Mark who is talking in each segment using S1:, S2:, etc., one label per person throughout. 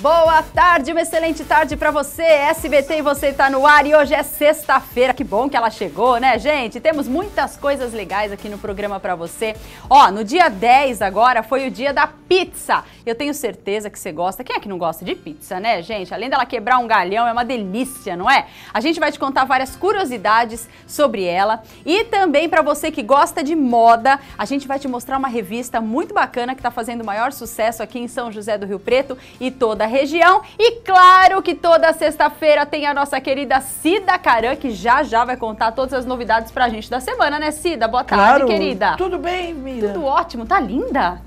S1: Boa tarde, uma excelente tarde para você. SBT e você está no ar e hoje é sexta-feira. Que bom que ela chegou, né, gente? Temos muitas coisas legais aqui no programa para você. Ó, no dia 10 agora foi o dia da pizza. Eu tenho certeza que você gosta. Quem é que não gosta de pizza, né, gente? Além dela quebrar um galhão, é uma delícia, não é? A gente vai te contar várias curiosidades sobre ela e também para você que gosta de moda, a gente vai te mostrar uma revista muito bacana que está fazendo o maior sucesso aqui em São José do Rio Preto e toda a região. E claro que toda sexta-feira tem a nossa querida Cida Caran, que já já vai contar todas as novidades pra gente da semana, né, Cida? Boa claro. tarde, querida. Tudo
S2: bem, Mira? Tudo ótimo, tá linda?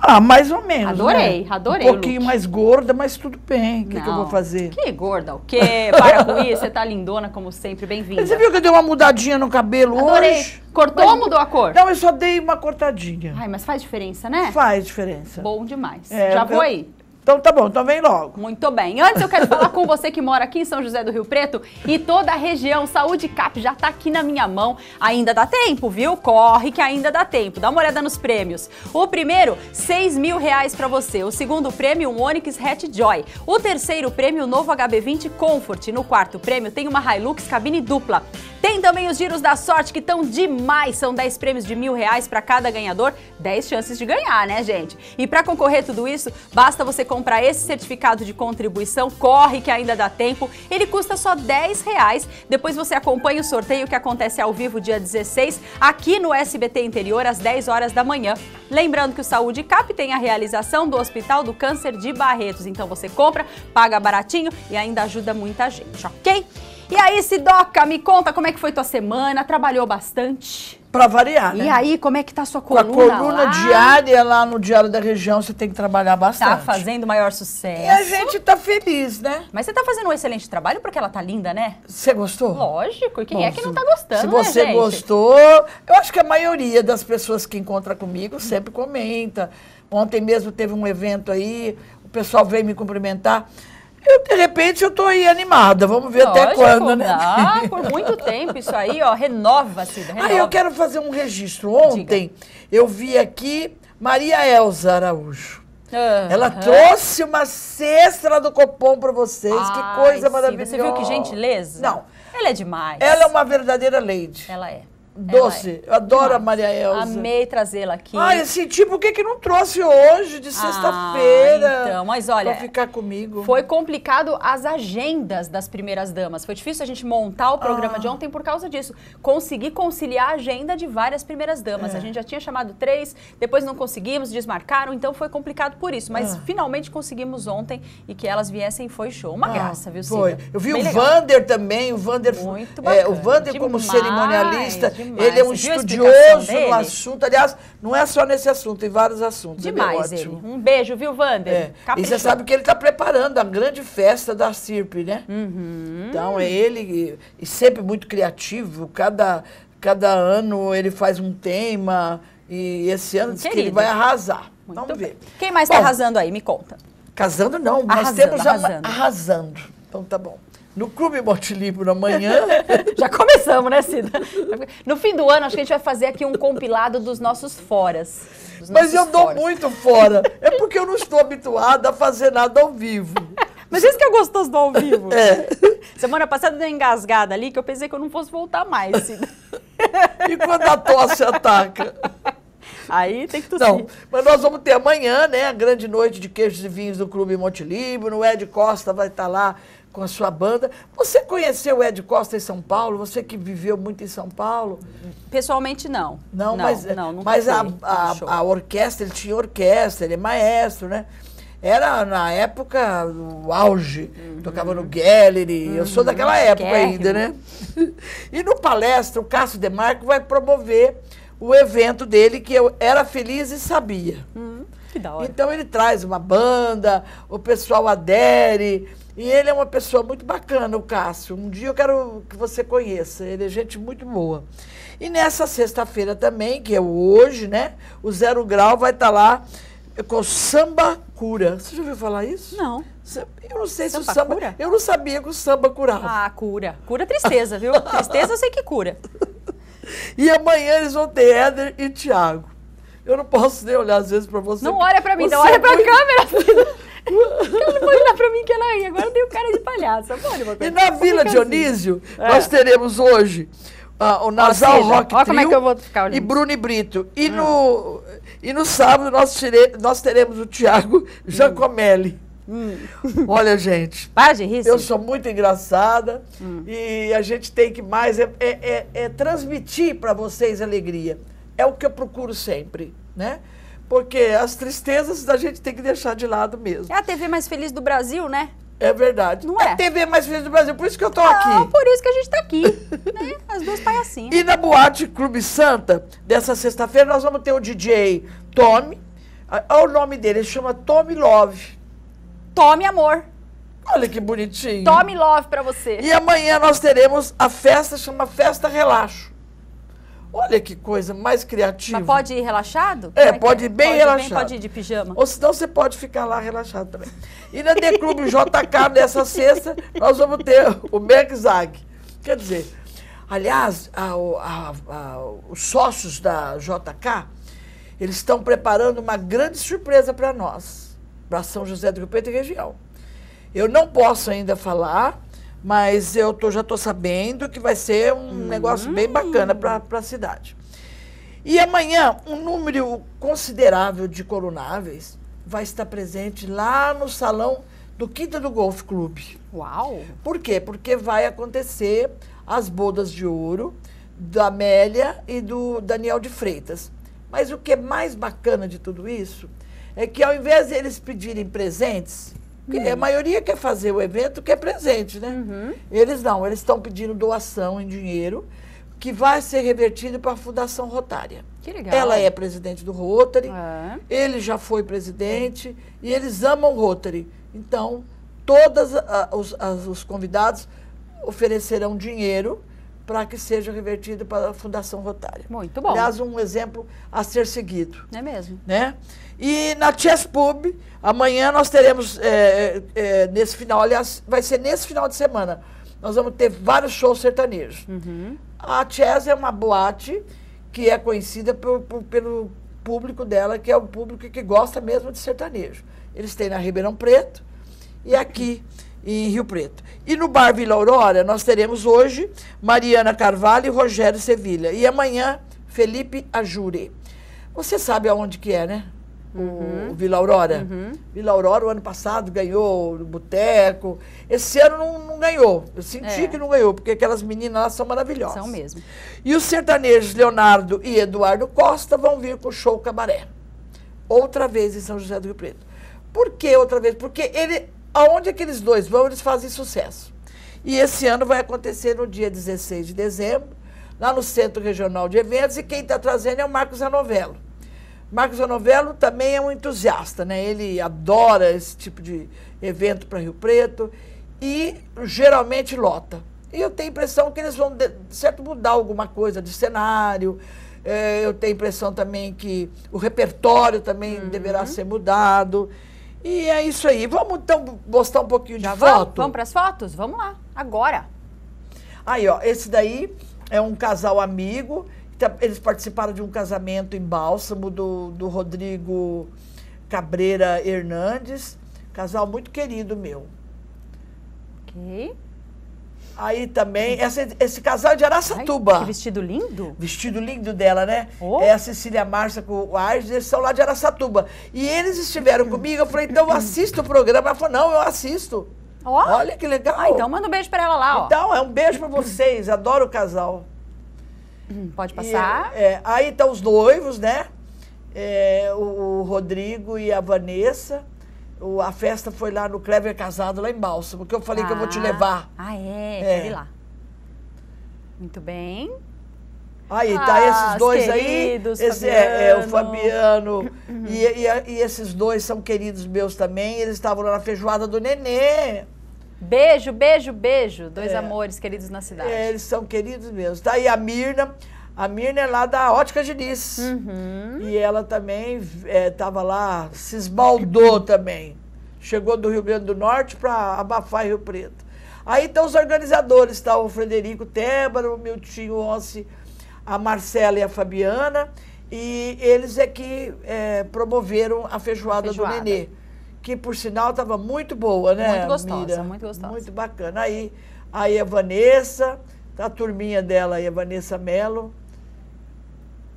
S2: Ah, mais ou menos. Adorei, né? adorei. Um pouquinho mais gorda, mas tudo bem. O que, que, eu vou fazer? Que gorda, o
S1: quê? Para com isso, você tá lindona como
S2: sempre, bem-vinda. Você viu que eu dei uma mudadinha no cabelo adorei. hoje? Cortou mas... mudou a cor? Não, eu só dei uma cortadinha. Ai, mas faz diferença, né? Faz diferença. Bom demais. É, Já eu... vou aí. Então tá bom, então vem
S1: logo. Muito bem. Antes eu quero falar com você que mora aqui em São José do Rio Preto e toda a região. Saúde Cap já tá aqui na minha mão. Ainda dá tempo, viu? Corre que ainda dá tempo. Dá uma olhada nos prêmios. O primeiro, 6 mil reais para você. O segundo prêmio, um Onix Hatch Joy. O terceiro prêmio, novo HB20 Comfort. No quarto prêmio, tem uma Hilux cabine dupla. Tem também os giros da sorte que estão demais. São 10 prêmios de mil reais para cada ganhador, 10 chances de ganhar, né, gente? E para concorrer tudo isso, basta você comprar esse certificado de contribuição. Corre que ainda dá tempo. Ele custa só 10 reais. Depois você acompanha o sorteio que acontece ao vivo dia 16 aqui no SBT Interior às 10 horas da manhã. Lembrando que o Saúde Cap tem a realização do Hospital do Câncer de Barretos. Então você compra, paga baratinho e ainda ajuda muita gente, ok? E aí, Sidoca, me conta como é que foi tua semana? Trabalhou bastante? Para variar, né? E aí,
S2: como é que tá a sua coluna? Com a coluna lá? diária lá no Diário da Região, você tem que trabalhar tá bastante. Tá fazendo
S1: maior sucesso.
S2: E a gente tá feliz, né? Mas você tá fazendo um excelente trabalho porque ela tá linda, né? Você gostou? Lógico, e quem é que não tá gostando, Se né, você né, gostou, eu acho que a maioria das pessoas que encontra comigo sempre comenta. Ontem mesmo teve um evento aí, o pessoal veio me cumprimentar. Eu, de repente eu estou aí animada, vamos ver Lógico, até quando, né? Ah, por
S1: muito tempo isso aí, ó, renova-se. Renova. Ah, eu quero
S2: fazer um registro. Ontem Diga. eu vi aqui Maria Elza Araújo.
S1: Uhum. Ela trouxe
S2: uma cesta do Copom para vocês, Ai, que coisa sim. maravilhosa. Você viu que gentileza? Não. Ela é demais. Ela é uma verdadeira lady. Ela é. É, Doce. Ela, eu adoro a Maria Elza. Amei trazê-la aqui. Ai, esse assim, tipo, por que, que não trouxe hoje, de sexta-feira? Ah, então, mas olha. Pra ficar
S1: comigo. Foi complicado as agendas das primeiras damas. Foi difícil a gente montar o programa ah. de ontem por causa disso. Consegui conciliar a agenda de várias primeiras damas. É. A gente já tinha chamado três, depois não conseguimos, desmarcaram, então foi complicado por isso. Mas ah. finalmente conseguimos ontem e que elas viessem foi show. Uma ah, graça, viu, Cida?
S2: Foi. Eu vi Bem o legal. Vander também, o Vander. Muito bacana. É, o Vander, demais, como cerimonialista. Demais. Demais. Ele é um Você estudioso no assunto. Aliás, não é só nesse assunto, tem vários assuntos. É Demais, ele. Ótimo. Um beijo,
S1: viu, Wander? É. E você sabe que
S2: ele está preparando a grande festa da CIRP, né? Uhum. Então, é ele, e sempre muito criativo, cada, cada ano ele faz um tema, e esse ano diz que ele vai arrasar. Muito Vamos ver. Quem mais está arrasando aí? Me conta. Casando não, nós arrasando, temos arrasando. arrasando. Então tá bom no Clube Montelíbano amanhã. Já começamos, né, Cida?
S1: No fim do ano, acho que a gente vai fazer aqui um compilado dos nossos foras.
S2: Dos Mas nossos eu dou foras. muito fora. É porque eu não estou habituada a fazer nada ao vivo. Mas isso que é gostoso do ao vivo. É.
S1: Semana passada deu engasgada ali que eu pensei que eu
S2: não fosse voltar mais, Cida. E quando a tosse ataca? Aí tem que tossir. Não, mas nós vamos ter amanhã, né, a grande noite de queijos e vinhos do Clube Monte Libro O Ed Costa vai estar lá com a sua banda. Você conheceu o Ed Costa em São Paulo? Você que viveu muito em São Paulo? Pessoalmente, não. Não, não mas, não, nunca mas a, a, a, orquestra, ele tinha orquestra, ele é maestro, né? Era, na época, o auge. Uhum. Tocava no Gallery. Uhum. Eu sou uhum. daquela época Guerra. ainda, né? e no palestra, o Cássio Demarco vai promover o evento dele, que eu era feliz e sabia. Uhum. Que da hora. Então, ele traz uma banda, o pessoal adere e ele é uma pessoa muito bacana, o Cássio. Um dia eu quero que você conheça. Ele é gente muito boa. E nessa sexta-feira também, que é hoje, né? O Zero Grau vai estar tá lá com samba cura. Você já ouviu falar isso? Não. Eu não sei samba se o samba. Cura? Eu não sabia que o samba curava. Ah, cura. Cura tristeza, viu? tristeza eu sei que cura. E amanhã eles vão ter Éder e Tiago. Eu não posso nem olhar às vezes para você. Não olha para mim, você não olha para a é câmera. Ela não pode olhar pra mim
S1: que ela ri. É, agora eu tenho cara de palhaça. Pode, E na Vila assim. Dionísio, é. nós
S2: teremos hoje ah, o Nasal Rock ó, é Trio é e Bruno e Brito. E, hum. no, e no sábado nós, tire, nós teremos o Thiago hum. Giacomelli. Hum. Olha, gente. Para de rir, eu sou muito engraçada hum. e a gente tem que mais é, é, é, é transmitir para vocês alegria. É o que eu procuro sempre, né? Porque as tristezas a gente tem que deixar de lado mesmo. É a TV mais feliz do Brasil, né? É verdade. Não é? é a TV mais feliz do Brasil, por isso que eu tô Não, aqui. por isso que a gente tá aqui.
S1: né? As duas palhacinhas. E na Boate
S2: Clube Santa, dessa sexta-feira, nós vamos ter o DJ Tommy. Ah, olha o nome dele, ele chama Tommy Love. Tommy Amor. Olha que bonitinho. Tommy
S1: Love pra você. E amanhã nós
S2: teremos a festa, chama Festa Relaxo. Olha que coisa mais criativa. Mas pode ir relaxado? É, é pode ir é? bem pode relaxado. bem, pode ir de pijama. Ou senão você pode ficar lá relaxado também. E na The Clube JK, nessa sexta, nós vamos ter o Merck Zag. Quer dizer, aliás, a, a, a, os sócios da JK, eles estão preparando uma grande surpresa para nós, para São José do Rio Preto e região. Eu não posso ainda falar, mas eu tô, já estou sabendo que vai ser um hum. negócio bem bacana para a cidade. E amanhã, um número considerável de coronáveis vai estar presente lá no salão do Quinta do Golf Clube. Uau! Por quê? Porque vai acontecer as bodas de ouro da Amélia e do Daniel de Freitas. Mas o que é mais bacana de tudo isso é que ao invés de eles pedirem presentes, porque uhum. a maioria quer fazer o evento, quer presente, né? Uhum. Eles não, eles estão pedindo doação em dinheiro, que vai ser revertido para a Fundação Rotária.
S3: Que legal. Ela é
S2: presidente do Rotary, é. ele já foi presidente, e eles amam o Rotary. Então, todos os, os convidados oferecerão dinheiro para que seja revertido para a Fundação Rotária. Muito bom. Aliás, um exemplo a ser seguido. É mesmo. Né? E na Chess Pub, amanhã nós teremos, é, é, é, nesse final, aliás, vai ser nesse final de semana, nós vamos ter vários shows sertanejos. Uhum. A Chess é uma boate que é conhecida por, por, pelo público dela, que é o público que gosta mesmo de sertanejo. Eles têm na Ribeirão Preto e aqui em Rio Preto. E no Bar Vila Aurora, nós teremos hoje Mariana Carvalho e Rogério Sevilha. E amanhã, Felipe Ajure. Você sabe aonde que é, né? uhum. o Vila Aurora. Uhum. Vila Aurora, o ano passado, ganhou o Boteco. Esse ano não, não ganhou. Eu senti é. que não ganhou, porque aquelas meninas lá são maravilhosas. São mesmo. E os sertanejos Leonardo e Eduardo Costa vão vir com o show Cabaré. Outra vez em São José do Rio Preto. Por que outra vez? Porque ele, aonde aqueles dois vão, eles fazem sucesso. E esse ano vai acontecer no dia 16 de dezembro, lá no Centro Regional de Eventos, e quem está trazendo é o Marcos Anovello. Marcos Anovello também é um entusiasta, né? Ele adora esse tipo de evento para Rio Preto e geralmente lota. E eu tenho a impressão que eles vão, de certo, mudar alguma coisa de cenário. É, eu tenho a impressão também que o repertório também uhum. deverá ser mudado. E é isso aí. Vamos então mostrar um pouquinho Já de vamos? foto? Vamos para as fotos? Vamos lá, agora. Aí, ó, esse daí é um casal amigo Tá, eles participaram de um casamento em Bálsamo do, do Rodrigo Cabreira Hernandes, casal muito querido meu. Ok. Aí também, essa, esse casal é de Araçatuba. Ai, que vestido lindo. Vestido lindo dela, né? Oh. É a Cecília Márcia com o Arges, eles são lá de Araçatuba. E eles estiveram hum. comigo, eu falei, então assista o programa. Ela falou, não, eu assisto. Oh. Olha que legal. Ah, então manda um beijo para ela lá. Ó. Então, é um beijo para vocês, adoro o casal. pode passar. E, é, aí estão tá os noivos, né? É, o, o, Rodrigo e a Vanessa. O, a festa foi lá no Clever Casado, lá em Bálsamo, que eu falei ah. que eu vou te ah, levar.
S1: Ah, é? é. lá.
S2: Muito bem. Aí, tá ah, tá esses dois queridos, aí. Esse É, é, o Fabiano. e, e, e esses dois são queridos meus também. Eles estavam lá na feijoada do neném. Beijo, beijo, beijo. Dois é. amores queridos na cidade. É, eles são queridos mesmo. Tá aí a Mirna. A Mirna é lá da Ótica Diniz. Uhum. E ela também estava é, lá, se esbaldou também. Chegou do Rio Grande do Norte para abafar Rio Preto. Aí estão os organizadores, está o Frederico Tébaro, o tio Once, a Marcela e a Fabiana. E eles é que é, promoveram a feijoada, a feijoada. do Nenê que por sinal estava muito boa, né? Muito gostosa, Mira? muito gostosa. Muito bacana. Aí, aí a Vanessa, a turminha dela aí, a Vanessa Mello.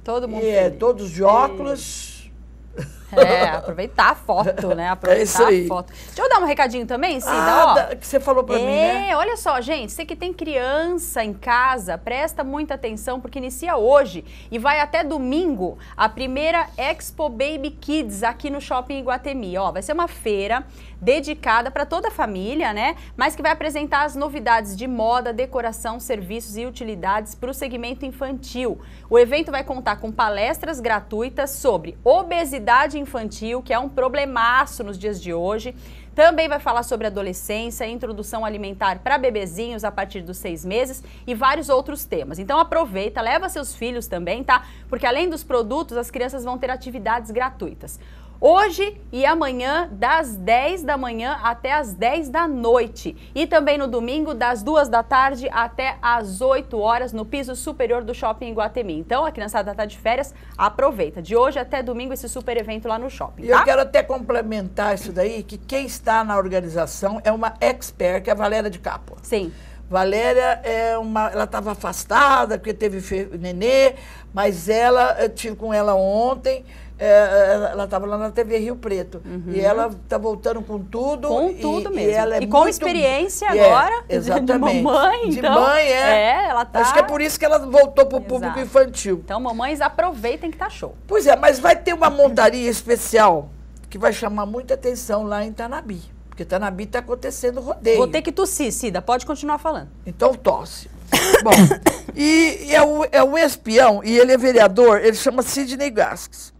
S2: Todo mundo. E, é, todos de óculos. E... É. É, aproveitar a foto, né? É aproveitar é isso aí. a foto.
S1: Deixa eu dar um recadinho também, Cida. Ah, ó, da, que você falou pra é, mim, né? olha só, gente, você que tem criança em casa, presta muita atenção porque inicia hoje e vai até domingo a primeira Expo Baby Kids aqui no Shopping Iguatemi. Ó, vai ser uma feira dedicada para toda a família, né? Mas que vai apresentar as novidades de moda, decoração, serviços e utilidades para o segmento infantil. O evento vai contar com palestras gratuitas sobre obesidade infantil, que é um problemaço nos dias de hoje. Também vai falar sobre adolescência, introdução alimentar para bebezinhos a partir dos seis meses e vários outros temas. Então aproveita, leva seus filhos também, tá? Porque além dos produtos, as crianças vão ter atividades gratuitas hoje e amanhã, das 10 da manhã até as 10 da noite. E também no domingo, das 2 da tarde até as 8 horas, no piso superior do shopping Guatemi. Então, a criançada está de férias, aproveita. De hoje até domingo, esse super evento lá no shopping. Tá? Eu quero
S2: até complementar isso daí, que quem está na organização é uma expert, que é a Valéria de Capua. Sim. Valéria é uma, ela estava afastada porque teve nenê, mas ela eu tive com ela ontem é, ela estava lá na TV Rio Preto. Uhum. E ela está voltando com tudo. Com e, tudo mesmo. E, ela é e com muito... experiência é, agora. É, exatamente. De mamãe, então. De mãe, é. é ela tá... Acho que é por isso que ela voltou para o público infantil. Então, mamães, aproveitem que tá show. Pois é, mas vai ter uma montaria especial que vai chamar muita atenção lá em Tanabi. Porque Tanabi está acontecendo rodeio. Vou ter que tossir, Cida. Pode continuar falando. Então tosse. Bom, e, e é, o, é o espião, e ele é vereador, ele chama Sidney Gasques.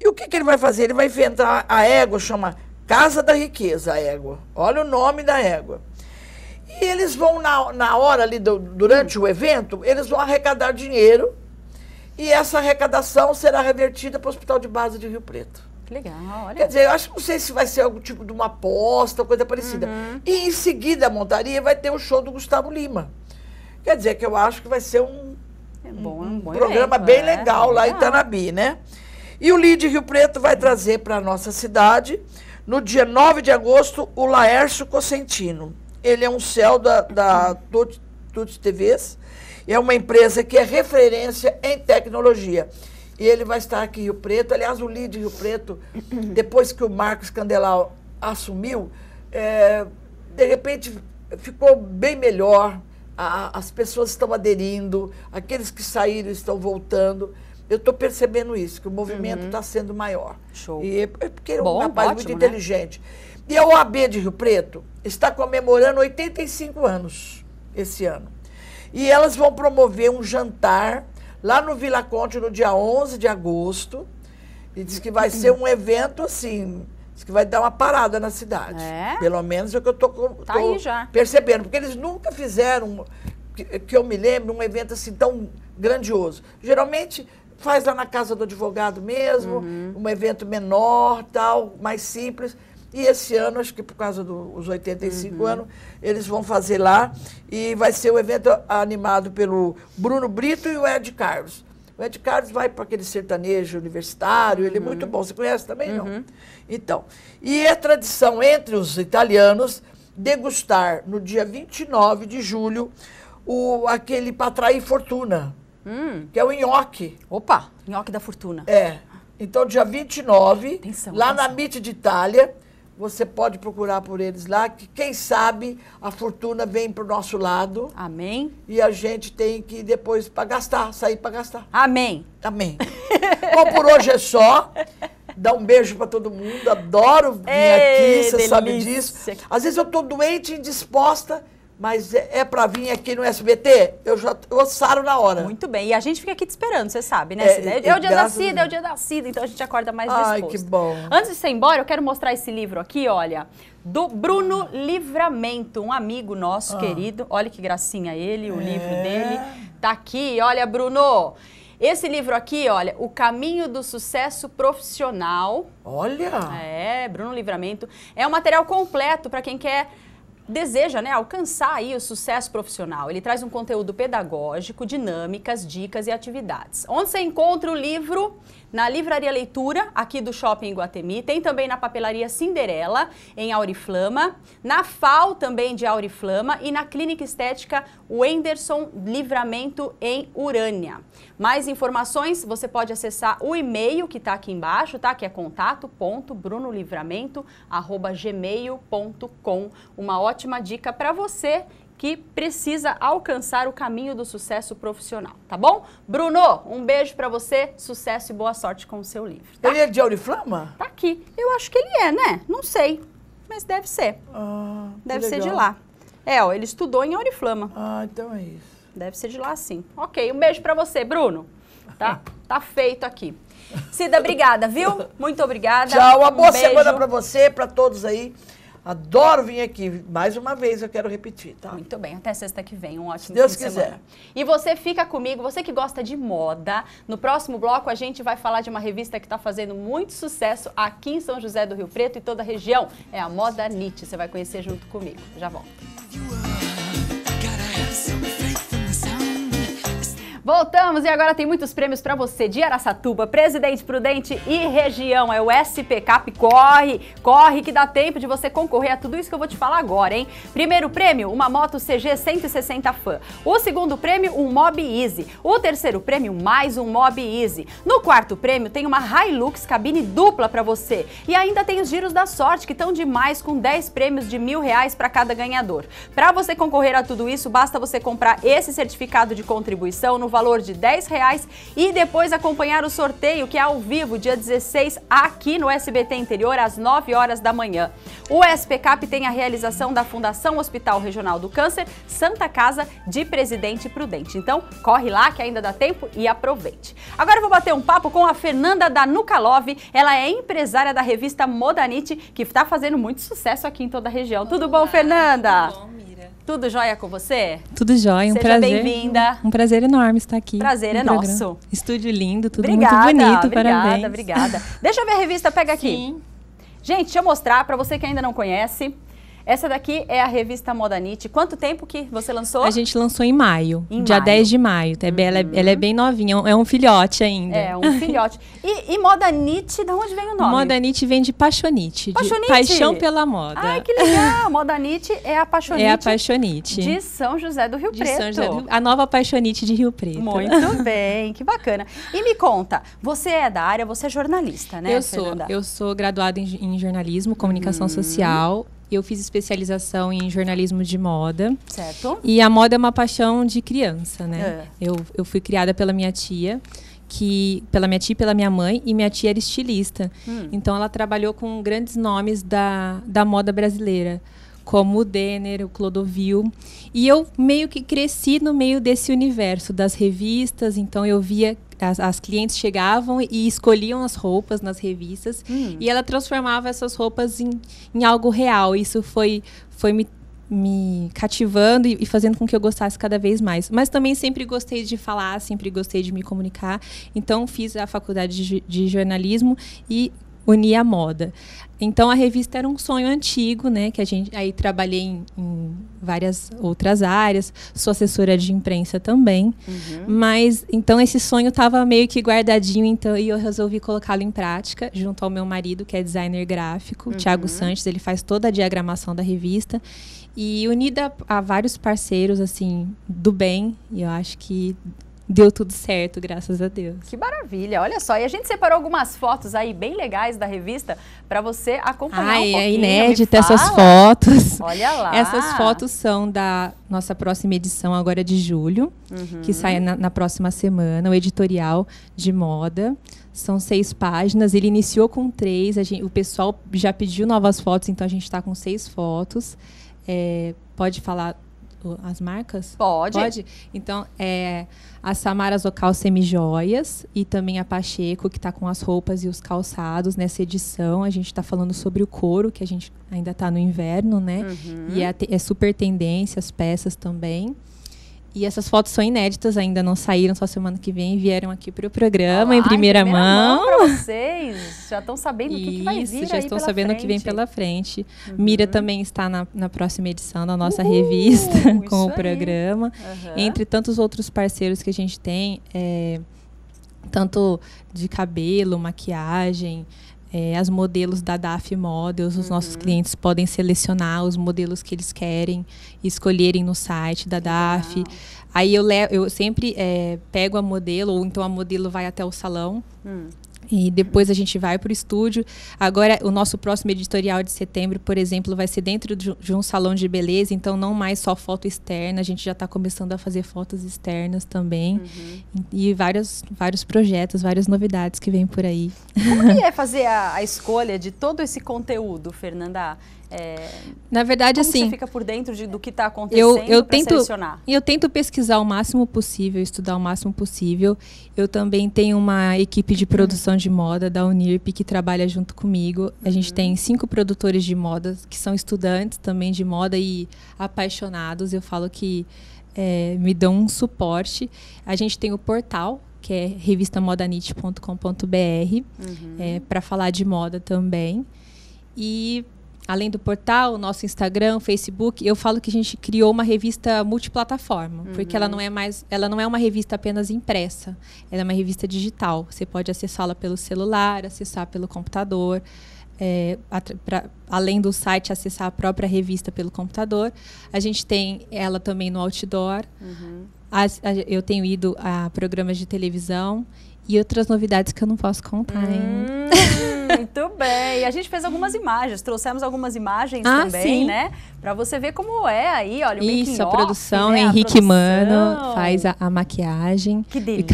S2: E o que, que ele vai fazer? Ele vai inventar a égua, chama Casa da Riqueza, a égua. Olha o nome da égua. E eles vão, na, na hora ali, do, durante o evento, eles vão arrecadar dinheiro e essa arrecadação será revertida para o Hospital de Base de Rio Preto.
S1: legal, olha. Quer dizer, eu acho
S2: que não sei se vai ser algum tipo de uma aposta, coisa parecida. Uhum. E em seguida, a montaria vai ter o show do Gustavo Lima. Quer dizer, que eu acho que vai ser um,
S1: é bom, é um, um programa evento, bem é? legal é, lá em
S2: Tanabi, né? E o Lide Rio Preto vai trazer para a nossa cidade, no dia 9 de agosto, o Laércio Cosentino. Ele é um céu da, da Tuts TVs, é uma empresa que é referência em tecnologia. E ele vai estar aqui em Rio Preto. Aliás, o Lide Rio Preto, depois que o Marcos Candelau assumiu, é, de repente ficou bem melhor. as pessoas estão aderindo, aqueles que saíram estão voltando eu estou percebendo isso, que o movimento está uhum. Tá sendo maior. Show. E é porque é um rapaz ótimo, muito né? inteligente. Né? E a OAB de Rio Preto está comemorando 85 anos esse ano. E elas vão promover um jantar lá no Vila Conte no dia 11 de agosto. E diz que vai ser um evento assim, diz que vai dar uma parada na cidade. É? Pelo menos é o que eu estou tá percebendo. Porque eles nunca fizeram, que, que eu me lembro, um evento assim tão grandioso. Geralmente Faz lá na casa do advogado mesmo, uhum. um evento menor, tal, mais simples. E esse ano, acho que por causa dos 85 uhum. anos, eles vão fazer lá. E vai ser um evento animado pelo Bruno Brito e o Ed Carlos. O Ed Carlos vai para aquele sertanejo universitário, uhum. ele é muito uhum. bom. Você conhece também? Uhum. Não. Então, e é tradição entre os italianos degustar no dia 29 de julho o, aquele para atrair fortuna hum. que é o nhoque. Opa, nhoque da fortuna. É. Então, dia 29, atenção, lá atenção. na MIT de Itália, você pode procurar por eles lá, que quem sabe a fortuna vem para o nosso lado. Amém. E a gente tem que depois para gastar, sair para gastar. Amém. Amém. Bom, por hoje é só. Dá um beijo para todo mundo. Adoro vir Ei, aqui, você delícia. sabe disso. Às vezes eu estou doente, indisposta mas é, é para vir aqui no SBT? Eu já eu saro na hora. Muito bem. E a gente fica aqui te esperando, você sabe, né, é, É, o dia da Cida, é o é
S1: dia da Cida, então a gente acorda mais Ai, disposto. Ai, que bom. Antes de você ir embora, eu quero mostrar esse livro aqui, olha, do Bruno Livramento, um amigo nosso ah. querido. Olha que gracinha ele, o é. livro dele. Tá aqui, olha, Bruno. Esse livro aqui, olha, O Caminho do Sucesso Profissional. Olha! É, Bruno Livramento. É um material completo para quem quer deseja né, alcançar aí o sucesso profissional. Ele traz um conteúdo pedagógico, dinâmicas, dicas e atividades. Onde você encontra o livro na Livraria Leitura, aqui do Shopping Guatemi, tem também na Papelaria Cinderela, em Auriflama, na FAO também de Auriflama e na Clínica Estética Wenderson Livramento em Urânia. Mais informações, você pode acessar o e-mail que está aqui embaixo, tá? Que é contato.brunolivramento.gmail.com. Uma ótima dica para você que precisa alcançar o caminho do sucesso profissional, tá bom? Bruno, um beijo para você, sucesso e boa sorte com o seu livro.
S2: Tá? Ele é de Auriflama?
S1: Tá aqui. Eu acho que ele é, né? Não sei, mas deve ser. Ah, deve ser de lá. É, ó, ele estudou em Auriflama. Ah, então é isso. Deve ser de lá sim. OK, um beijo para você, Bruno. Tá? Tá feito aqui. Cida, obrigada, viu? Muito obrigada. Tchau, uma um boa beijo. semana para
S2: você, para todos aí. Adoro vir aqui. Mais uma vez eu quero repetir, tá? Muito bem, até sexta que vem. Um ótimo Se Deus quiser. Semana.
S1: E você fica comigo, você que gosta de moda. No próximo bloco a gente vai falar de uma revista que está fazendo muito sucesso aqui em São José do Rio Preto e toda a região. É a Moda Nietzsche. Você vai conhecer junto comigo. Já volto. Voltamos e agora tem muitos prêmios para você de Araçatuba, Presidente Prudente e região. É o SP Cap Corre, corre que dá tempo de você concorrer a tudo isso que eu vou te falar agora, hein? Primeiro prêmio, uma moto CG 160 Fan. O segundo prêmio, um Mob Easy. O terceiro prêmio, mais um Mob Easy. No quarto prêmio, tem uma Hilux cabine dupla para você. E ainda tem os giros da sorte, que estão demais, com 10 prêmios de mil reais para cada ganhador. Para você concorrer a tudo isso, basta você comprar esse certificado de contribuição no valor de R$ reais e depois acompanhar o sorteio que é ao vivo dia 16 aqui no SBT Interior às 9 horas da manhã. O SPCAP tem a realização da Fundação Hospital Regional do Câncer Santa Casa de Presidente Prudente. Então, corre lá que ainda dá tempo e aproveite. Agora eu vou bater um papo com a Fernanda Danukalov. Ela é empresária da revista Modanite, que está fazendo muito sucesso aqui em toda a região. Olá, tudo bom, Fernanda? Tudo bom, tudo jóia com você?
S4: Tudo jóia, um Seja prazer. Seja bem-vinda. Um prazer enorme estar aqui. Prazer é nosso.
S1: Estúdio lindo, tudo obrigada, muito bonito, obrigada, parabéns. Obrigada, obrigada. Deixa eu ver a revista, pega aqui. Sim. Gente, deixa eu mostrar para você que ainda não conhece. Essa daqui é a revista Moda Nit. Quanto tempo que você lançou? A gente
S4: lançou em maio, em dia maio. 10 de maio. Uhum. Ela, é, ela, é, uhum. bem novinha, é, é um filhote ainda. É, um
S1: filhote. e, e Moda Nit, de onde vem o nome? Moda
S4: Nit vem de Paixonite. Paixonite? paixão pela moda. Ai, que legal.
S1: Moda Nit é, é a Paixonite. É a Paixonite. De São José do Rio de Preto. São José do, a nova
S4: Paixonite de Rio Preto. Muito
S1: bem, que bacana. E me conta, você é da área, você é jornalista, né, Eu Fernanda? sou, eu
S4: sou graduada em, em jornalismo, comunicação hum. social eu fiz especialização em jornalismo de moda. Certo. E a moda é uma paixão de criança, né? É. Eu, eu fui criada pela minha tia que pela minha tia e pela minha mãe, e minha tia era estilista. Hum. Então ela trabalhou com grandes nomes da, da moda brasileira como o Denner, o Clodovil. E eu meio que cresci no meio desse universo das revistas, então eu via as, as, clientes chegavam e escolhiam as roupas nas revistas hum. e ela transformava essas roupas em, em algo real. Isso foi, foi me, me cativando e, e, fazendo com que eu gostasse cada vez mais. Mas também sempre gostei de falar, sempre gostei de me comunicar. Então fiz a faculdade de, de jornalismo e unir a moda. Então a revista era um sonho antigo, né? Que a gente aí trabalhei em, em várias outras áreas, sou assessora de imprensa também. Uhum. Mas então esse sonho estava meio que guardadinho, então e eu resolvi colocá-lo em prática junto ao meu marido, que é designer gráfico, uhum. Thiago Sanches, ele faz toda a diagramação da revista. E unida a vários parceiros assim do bem, E eu acho que deu tudo certo, graças a Deus. Que
S1: maravilha! Olha só, e a gente separou algumas fotos aí bem legais da revista para você acompanhar Ai, um É inédita essas fotos. Olha
S4: lá. Essas fotos são da nossa próxima edição agora de julho, uhum. que sai na, na próxima semana, o editorial de moda. São seis páginas. Ele iniciou com três. Gente, o pessoal já pediu novas fotos, então a gente está com seis fotos. É, pode falar as marcas? Pode. Pode? Então, é a Samara Zocal Semijoias e também a Pacheco, que está com as roupas e os calçados nessa edição. A gente está falando sobre o couro, que a gente ainda está no inverno, né? Uhum. E é, é super tendência, as peças também. E essas fotos são inéditas, ainda não saíram, só semana que vem vieram aqui para o programa Olá, em primeira, primeira mão.
S1: mão vocês já estão sabendo o que, que, vai vir já estão sabendo o que vem pela
S4: frente. Uhum. Mira também está na, na, próxima edição da nossa revista com o aí. programa. Uhum. Entre tantos outros parceiros que a gente tem, é, tanto de cabelo, maquiagem, é, as modelos da DAF Models. Os uhum. nossos clientes podem selecionar os modelos que eles querem escolherem no site da DAF. Aí eu, levo, eu sempre é, pego a modelo, ou então a modelo vai até o salão. Hum. E depois a gente vai para o estúdio. Agora, o nosso próximo editorial de setembro, por exemplo, vai ser dentro de um salão de beleza, então não mais só foto externa, a gente já está começando a fazer fotos externas também. Uhum. E, e vários, vários projetos, várias novidades que vêm por aí.
S1: Como que é fazer a, a escolha de todo esse conteúdo, Fernanda? É... Na verdade, Como assim. Você fica por dentro de, do que está acontecendo. Eu, eu tento. Selecionar?
S4: Eu tento pesquisar o máximo possível, estudar o máximo possível. Eu também tenho uma equipe de produção de moda da Unirp que trabalha junto comigo. A gente uhum. tem cinco produtores de moda que são estudantes também de moda e apaixonados. Eu falo que é, me dão um suporte. A gente tem o portal que é revistamodanit.com.br uhum. é, para falar de moda também. E além do portal, nosso Instagram, Facebook, eu falo que a gente criou uma revista multiplataforma, uhum. porque ela não é mais, ela não é uma revista apenas impressa, ela é uma revista digital. Você pode acessá-la pelo celular, acessar pelo computador, é, pra, além do site acessar a própria revista pelo computador. A gente tem ela também no outdoor. Uhum. As, a, eu tenho ido a programas de televisão e outras novidades que eu não posso contar. Hum.
S1: Muito bem. A gente fez algumas hum. imagens, trouxemos algumas imagens ah, também, sim. né? Para você ver como é aí, olha, o Isso, a produção, né? Henrique a produção. Mano faz
S4: a, a, maquiagem
S1: que delícia, e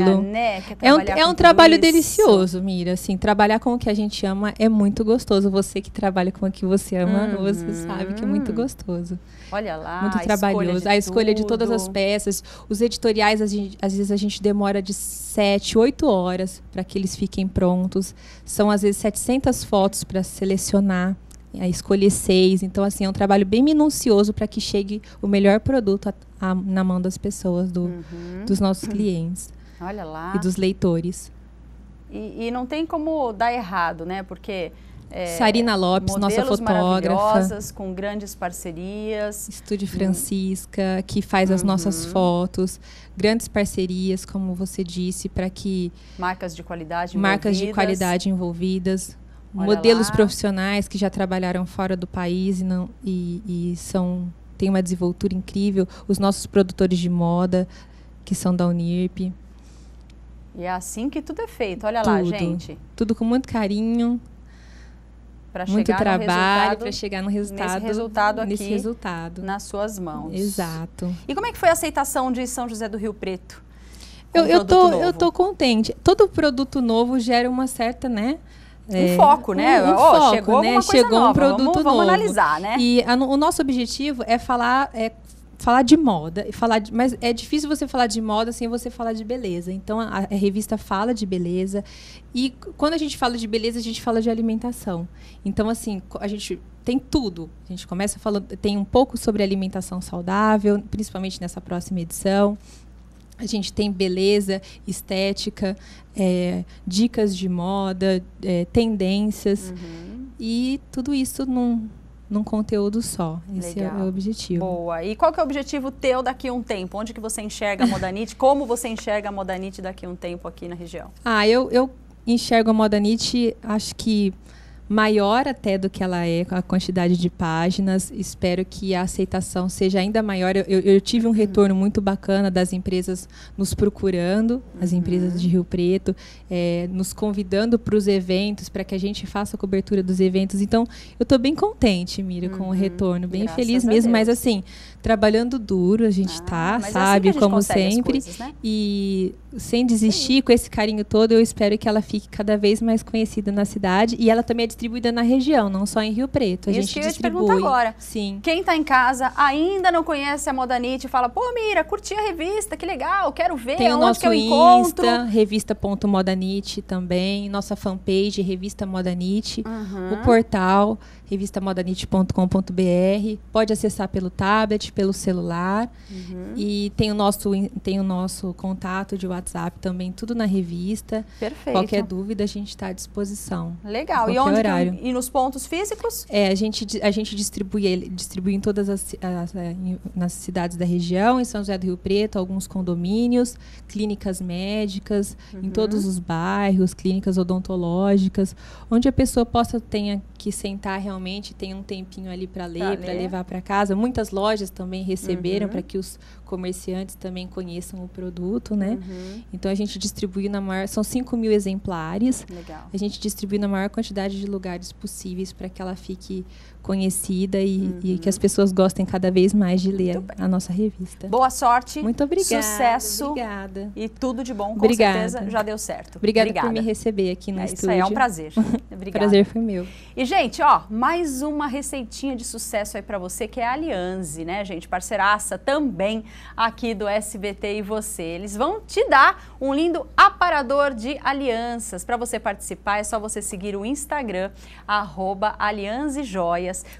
S1: cabelo. Né? É um, é um trabalho isso. delicioso,
S4: Mira. Assim, trabalhar com o que a gente ama é muito gostoso. Você que trabalha com o que você ama, você sabe que é muito uhum. gostoso. Olha lá, muito trabalhoso. A escolha, de, a escolha de todas as peças. Os editoriais, gente, às vezes a gente demora de 7, 8 horas para que eles fiquem prontos. São às vezes 700 fotos para selecionar a escolher seis. Então, assim, é um trabalho bem minucioso para que chegue o melhor produto a, a, na mão das pessoas, do, uhum. dos nossos clientes.
S1: Olha lá. E dos
S4: leitores.
S1: E, e, não tem como dar errado, né? Porque é, Sarina Lopes, nossa fotógrafa. com grandes parcerias. Estúdio Francisca,
S4: que faz uhum. as nossas uhum. fotos. Grandes parcerias, como você disse, para que. Marcas de qualidade envolvidas. Marcas de qualidade envolvidas. Olha modelos lá. profissionais que já trabalharam fora do país e, não, e, e são têm uma desenvoltura incrível. Os nossos produtores de moda, que são da Unirp.
S1: E é assim que tudo é feito, olha tudo, lá, gente.
S4: Tudo com muito carinho,
S1: para chegar trabalho para chegar no resultado nesse resultado aqui nesse resultado nas suas mãos exato e como é que foi a aceitação de São José do Rio Preto eu, eu tô novo? eu
S4: tô contente todo produto novo gera uma certa né
S1: um é, foco, né? Um, um oh, foco, né? chegou né? Chegou nova, um produto vamos, vamos novo. Vamos analisar, né? E
S4: a, o nosso objetivo é falar, é falar de moda e falar de, mas é difícil você falar de moda sem você falar de beleza. Então a, a, revista fala de beleza e quando a gente fala de beleza a gente fala de alimentação. Então assim a gente tem tudo. A gente começa falando tem um pouco sobre alimentação saudável, principalmente nessa próxima edição. A gente tem beleza, estética, é, dicas de moda, é, tendências uhum. e tudo isso num num conteúdo só. Esse Legal. é o objetivo. Boa.
S1: E qual que é o objetivo teu daqui a um tempo? Onde que você enxerga a Modanite? Como você enxerga a Modanite daqui a um tempo aqui na região?
S4: Ah, eu, eu enxergo a Modanite, acho que maior até do que ela é, a quantidade de páginas. Espero que a aceitação seja ainda maior. Eu, eu tive um uhum. retorno muito bacana das empresas nos procurando, as uhum. empresas de Rio Preto, é, nos convidando para os eventos, para que a gente faça a cobertura dos eventos. Então, eu estou bem contente, Mira, com o uhum. retorno, bem Graças feliz mesmo, mas assim trabalhando duro, a gente está, ah, é assim sabe, assim como sempre. Coisas, né? E sem desistir, Sim. com esse carinho todo, eu espero que ela fique cada vez mais conhecida na cidade. E ela também é distribuída na região, não só em Rio Preto. A Isso gente que eu distribui. te pergunto agora.
S1: Sim. Quem está em casa ainda não conhece a Modanite, fala, pô, Mira, curti a revista, que legal, quero ver Tem onde o nosso que eu encontro.
S4: revista.modanite também, nossa fanpage, Revista Modanite, uhum. o portal revistamodanite.com.br, pode acessar pelo tablet, pelo celular. Uhum. E tem o, nosso, tem o nosso contato de WhatsApp também, tudo na revista. Perfeito. Qualquer dúvida, a gente está à disposição. Legal. E onde? Horário. Que, e nos pontos físicos? É, a gente, a gente distribui, distribui em todas as, as, é, nas cidades da região, em São José do Rio Preto, alguns condomínios, clínicas médicas, uhum. em todos os bairros, clínicas odontológicas, onde a pessoa possa tenha que sentar realmente, tenha um tempinho ali para ler, para levar para casa. Muitas lojas também também receberam, uhum. para que os comerciantes também conheçam o produto, né? Uhum. Então a gente distribui na maior. São 5 mil exemplares. Legal. A gente distribui na maior quantidade de lugares possíveis para que ela fique conhecida e, uhum. e, que as pessoas gostem cada vez mais de ler a, a, nossa revista.
S1: Boa sorte. Muito obrigada. Sucesso. Obrigada. E tudo de bom, com obrigada. certeza já deu certo. Obrigada, obrigada, por me receber aqui no é, estúdio. Isso aí, é um prazer. obrigada. prazer foi meu. E, gente, ó, mais uma receitinha de sucesso aí para você, que é a Alianze, né, gente? Parceiraça também aqui do SBT e você. Eles vão te dar um lindo aparador de alianças. Para você participar, é só você seguir o Instagram, arroba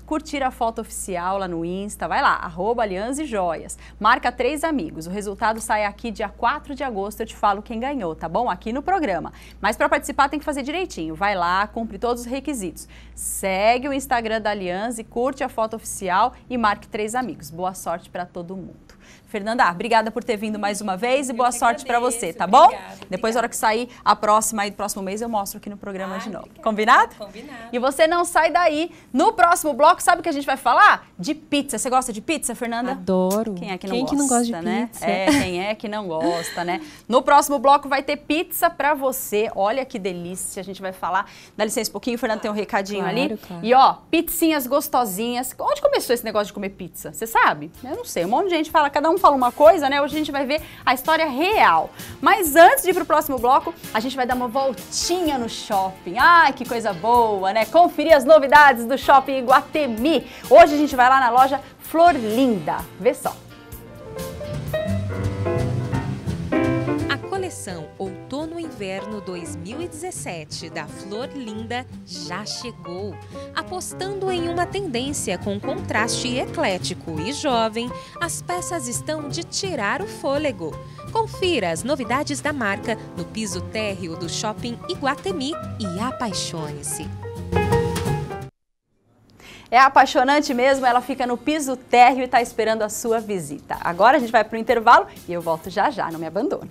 S1: curtir a foto oficial lá no Insta, vai lá, arroba Joias. Marca três amigos. O resultado sai aqui dia 4 de agosto, eu te falo quem ganhou, tá bom? Aqui no programa. Mas para participar tem que fazer direitinho. Vai lá, cumpre todos os requisitos. Segue o Instagram da Alianze, curte a foto oficial e marque três amigos. Boa sorte para todo mundo. Fernanda, obrigada por ter vindo mais uma vez e boa sorte para você, tá bom? Obrigada, Depois, na hora que sair a próxima aí do próximo mês, eu mostro aqui no programa ah, de novo. Obrigada. Combinado? Combinado. E você não sai daí. No próximo bloco, sabe o que a gente vai falar? De pizza. Você gosta de pizza, Fernanda? Adoro. Quem é que não, quem gosta, é que não gosta de né? É, quem é que não gosta, né? No próximo bloco vai ter pizza para você. Olha que delícia. A gente vai falar. Dá licença um pouquinho, Fernanda tem um recadinho claro, ali. Claro. E ó, pizzinhas gostosinhas. Onde começou esse negócio de comer pizza? Você sabe? Eu não sei. Um monte de gente fala, cada um fala uma coisa, né? Hoje a gente vai ver a história real. Mas antes de ir pro próximo bloco, a gente vai dar uma voltinha no shopping. Ai, que coisa boa, né? Conferir as novidades do shopping Iguatemi. Hoje a gente vai lá na loja Flor Linda Vê só.
S4: coleção Outono-Inverno 2017 da Flor Linda já chegou, apostando em uma tendência com contraste eclético e jovem. As peças estão de tirar o fôlego. Confira as novidades da marca no piso térreo do Shopping Iguatemi e apaixone-se.
S1: É apaixonante mesmo, ela fica no piso térreo e está esperando a sua visita. Agora a gente vai para o intervalo e eu volto já já, não me abandona.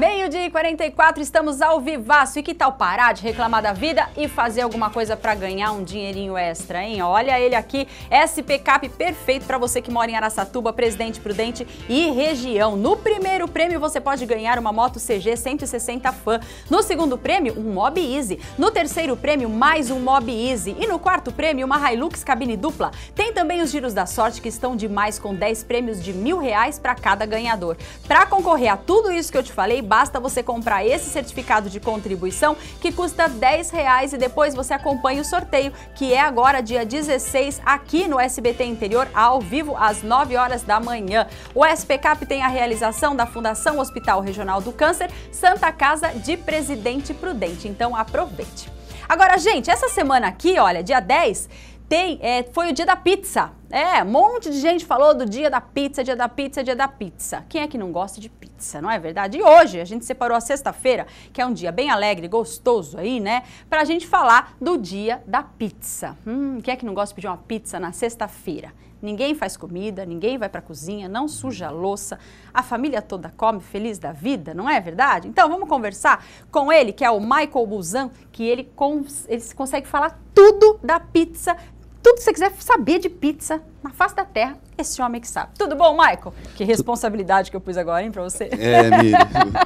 S1: Meio-dia 44, estamos ao vivaço. E que tal parar de reclamar da vida e fazer alguma coisa para ganhar um dinheirinho extra, hein? Olha ele aqui, SP Cap perfeito para você que mora em Araçatuba, Presidente Prudente e região. No primeiro prêmio você pode ganhar uma moto CG 160 Fan. No segundo prêmio, um Mob Easy. No terceiro prêmio, mais um Mob Easy. E no quarto prêmio, uma Hilux cabine dupla. Tem também os giros da sorte que estão demais com 10 prêmios de mil reais para cada ganhador. Para concorrer a tudo isso que eu te falei, basta você comprar esse certificado de contribuição que custa R$ reais e depois você acompanha o sorteio, que é agora dia 16 aqui no SBT Interior, ao vivo às 9 horas da manhã. O SPCAP tem a realização da Fundação Hospital Regional do Câncer, Santa Casa de Presidente Prudente. Então aproveite. Agora, gente, essa semana aqui, olha, dia 10, tem, é, foi o dia da pizza. É, um monte de gente falou do dia da pizza, dia da pizza, dia da pizza. Quem é que não gosta de pizza, não é verdade? E hoje a gente separou a sexta-feira, que é um dia bem alegre, gostoso aí, né? Pra gente falar do dia da pizza. Hum, quem é que não gosta de pedir uma pizza na sexta-feira? Ninguém faz comida, ninguém vai pra cozinha, não suja a louça, a família toda come feliz da vida, não é verdade? Então vamos conversar com ele, que é o Michael Buzan, que ele, cons ele consegue falar tudo da pizza tudo que você quiser saber de pizza na face da terra, esse homem que sabe. Tudo bom, Michael? Que responsabilidade que eu pus agora, hein, pra você. É, Miriam,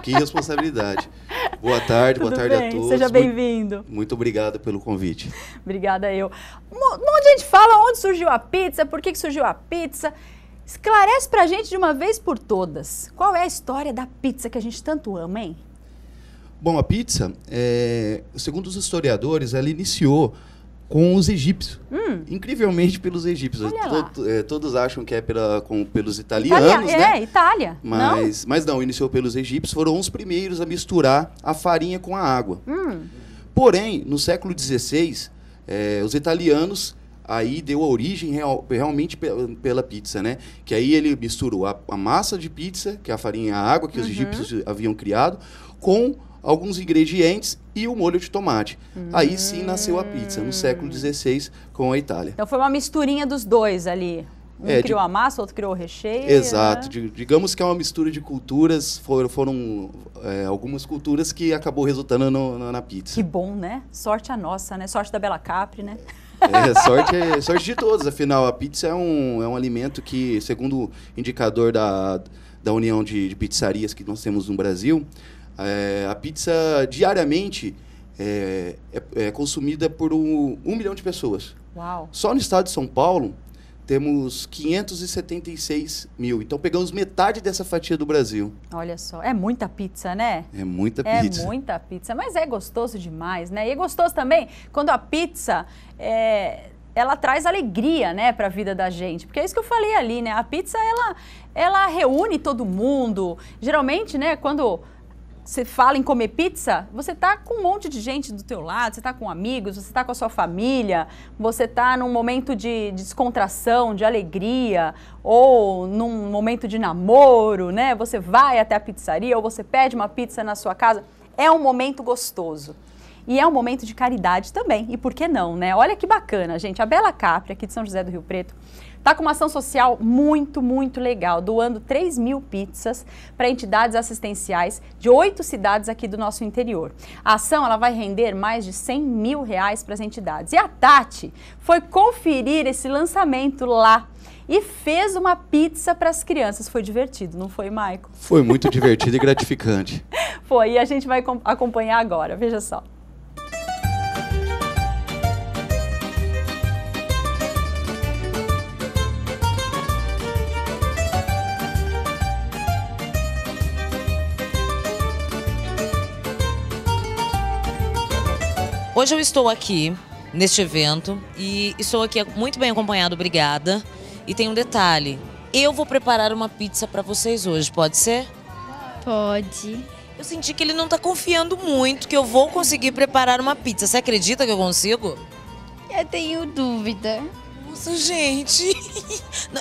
S1: que
S5: responsabilidade. Boa tarde, tudo boa tarde bem? a todos. Seja bem-vindo. Muito, muito obrigado pelo convite.
S1: Obrigada eu. Onde a gente fala onde surgiu a pizza, por que, que surgiu a pizza. Esclarece pra gente de uma vez por todas. Qual é a história da pizza que a gente tanto
S5: ama, hein? Bom, a pizza, é, segundo os historiadores, ela iniciou com os egípcios. Hum. Incrivelmente pelos egípcios. Todo, é, todos acham que é pela, com, pelos italianos, Itália, é,
S1: né? É, Itália. Mas
S5: não? mas não, iniciou pelos egípcios, foram os primeiros a misturar a farinha com a água. Hum. Porém, no século XVI, é, os italianos aí deu a origem real, realmente pela pizza, né? Que aí ele misturou a, a, massa de pizza, que é a farinha e a água que uhum. os egípcios haviam criado, com alguns ingredientes e o molho de tomate. Hum. Aí sim hum. nasceu a pizza, no século XVI, com a Itália. Então
S1: foi uma misturinha dos dois ali. Um é, criou de... a massa, outro criou o recheio. Exato.
S5: Né? Digamos que é uma mistura de culturas. Foram, foram é, algumas culturas que acabou resultando no, no, na pizza. Que bom,
S1: né? Sorte a nossa, né? Sorte da Bela Capri, né? É, sorte,
S5: sorte de todos. Afinal, a pizza é um, é um alimento que, segundo o indicador da, da União de, de Pizzarias que nós temos no Brasil, é, a pizza diariamente é, é, é consumida por um, um, milhão de pessoas. Uau. Só no estado de São Paulo temos 576 mil. Então pegamos metade dessa fatia do Brasil.
S1: Olha só, é muita pizza, né?
S5: É muita pizza. É muita
S1: pizza, mas é gostoso demais, né? E é gostoso também quando a pizza é, ela traz alegria, né, para a vida da gente. Porque é isso que eu falei ali, né? A pizza ela ela reúne todo mundo. Geralmente, né, quando você fala em comer pizza, você está com um monte de gente do teu lado, você está com amigos, você está com a sua família, você está num momento de descontração, de alegria, ou num momento de namoro, né? Você vai até a pizzaria ou você pede uma pizza na sua casa. É um momento gostoso. E é um momento de caridade também. E por que não, né? Olha que bacana, gente. A Bela Capri, aqui de São José do Rio Preto, Está com uma ação social muito, muito legal, doando 3 mil pizzas para entidades assistenciais de oito cidades aqui do nosso interior. A ação ela vai render mais de 100 mil reais para as entidades. E a Tati foi conferir esse lançamento lá e fez uma pizza para as crianças. Foi divertido, não foi, Maico?
S5: Foi muito divertido e gratificante.
S1: Foi, e a gente vai acompanhar agora, veja só.
S3: Hoje eu estou aqui neste evento e estou aqui muito bem acompanhado, obrigada. E tem um detalhe: eu vou preparar uma pizza para vocês hoje, pode ser? Pode. Eu senti que ele não está confiando muito que eu vou conseguir preparar uma pizza. Você acredita que eu consigo? Eu tenho dúvida. Nossa, gente.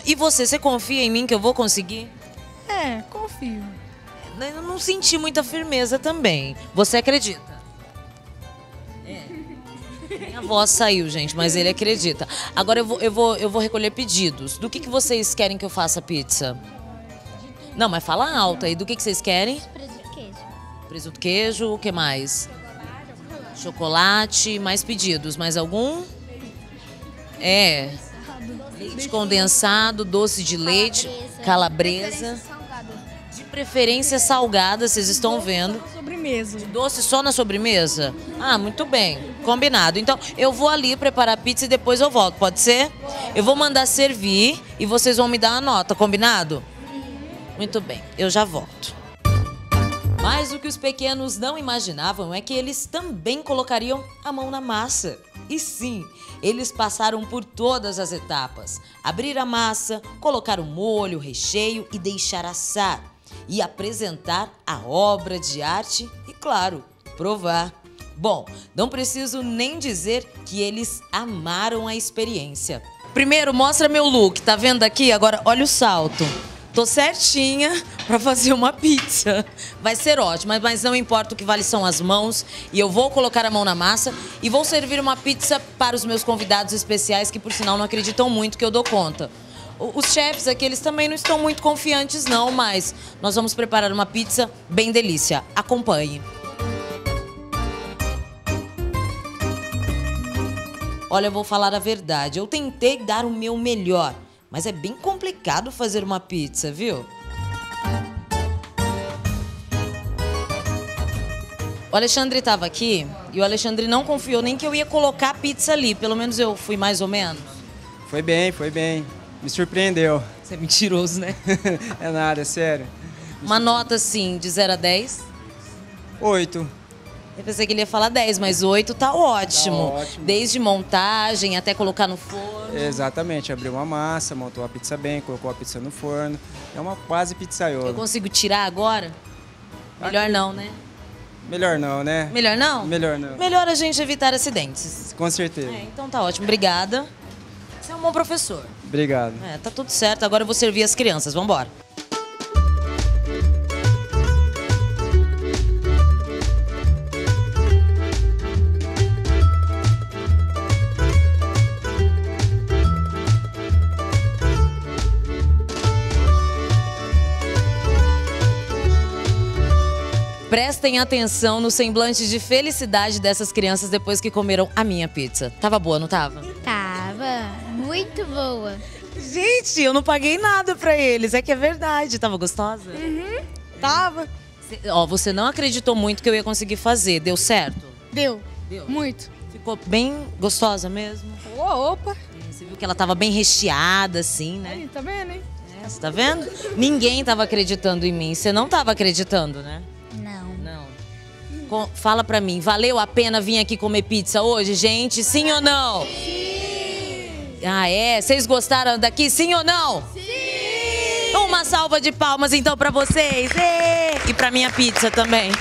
S3: E você, você confia em mim que eu vou conseguir?
S2: É, confio.
S3: Né, eu não senti muita firmeza também. Você acredita? Minha voz saiu, gente, mas ele acredita. Agora eu vou, eu vou, eu vou recolher pedidos. Do que, que vocês querem que eu faça pizza? Não, mas fala alto aí. Do que, que vocês querem?
S2: Presunto queijo.
S3: Presunto queijo, o que mais? Chocolate. Chocolate, mais pedidos. Mais algum? É. Leite condensado, doce de leite, calabresa. De preferência salgada, vocês estão vendo. De doce só na sobremesa? Ah, muito bem. Combinado. Então, eu vou ali preparar pizza e depois eu volto, pode ser? Eu vou mandar servir e vocês vão me dar a nota, combinado? Muito bem, eu já volto. Mas o que os pequenos não imaginavam é que eles também colocariam a mão na massa. E sim, eles passaram por todas as etapas: abrir a massa, colocar o molho, o recheio e deixar assar e apresentar a obra de arte e, claro, provar. Bom, não preciso nem dizer que eles amaram a experiência. Primeiro, mostra meu look, tá vendo aqui? Agora, olha o salto. Tô certinha para fazer uma pizza. Vai ser ótimo, mas não importa o que vale são as mãos. E eu vou colocar a mão na massa e vou servir uma pizza para os meus convidados especiais que, por sinal, não acreditam muito que eu dou conta os chefes aqui, eles também não estão muito confiantes não, mas nós vamos preparar uma pizza bem delícia. Acompanhe. Olha, eu vou falar a verdade. Eu tentei dar o meu melhor, mas é bem complicado fazer uma pizza, viu? O Alexandre estava aqui e o Alexandre não confiou nem que eu ia colocar a pizza ali. Pelo menos eu fui mais ou menos.
S6: Foi bem, foi bem. Me surpreendeu. Você é mentiroso, né? é nada, é sério.
S3: Uma nota, assim, de 0 a 10? 8. Eu pensei que ele ia falar 10, mas 8 tá ótimo. Tá ótimo. Desde montagem até colocar no forno.
S6: Exatamente, abriu uma massa, montou a pizza bem, colocou a pizza no forno. É uma quase pizzaiola. Eu consigo
S3: tirar agora? Melhor não, né?
S6: Melhor não, né? Melhor não? Melhor não.
S3: Melhor a gente evitar acidentes.
S6: Com certeza. É,
S3: então tá ótimo. Obrigada. Você é um bom professor. Obrigado. É, tá tudo certo, agora eu vou servir as crianças, vamos embora. Prestem atenção no semblante de felicidade dessas crianças depois que comeram a minha pizza. Tava boa, não tava? Tava muito boa. Gente, eu não paguei nada pra eles. É que é verdade. Tava gostosa? Uhum. Tava. Cê, ó, você não acreditou muito que eu ia conseguir fazer. Deu certo? Deu. Deu. Muito. Ficou bem gostosa mesmo? Oh, opa! É, você viu que ela tava bem recheada, assim, né? Aí, tá vendo, hein? É, você tá vendo? Ninguém tava acreditando em mim. Você não tava acreditando, né? Não. Não. Fala pra mim, valeu a pena vir aqui comer pizza hoje, gente? Sim ou não? Sim! Ah, é? Vocês gostaram daqui, sim ou não? Sim! Uma salva de palmas, então, para vocês. E para minha pizza também.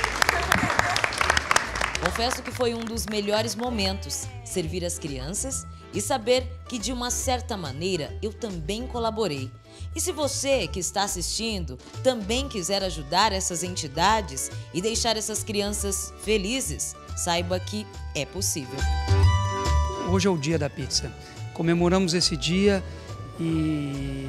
S3: Confesso que foi um dos melhores momentos servir as crianças e saber que, de uma certa maneira, eu também colaborei. E se você que está assistindo também quiser ajudar essas entidades e deixar essas crianças felizes, saiba que é possível.
S6: Hoje é o dia da pizza comemoramos esse dia e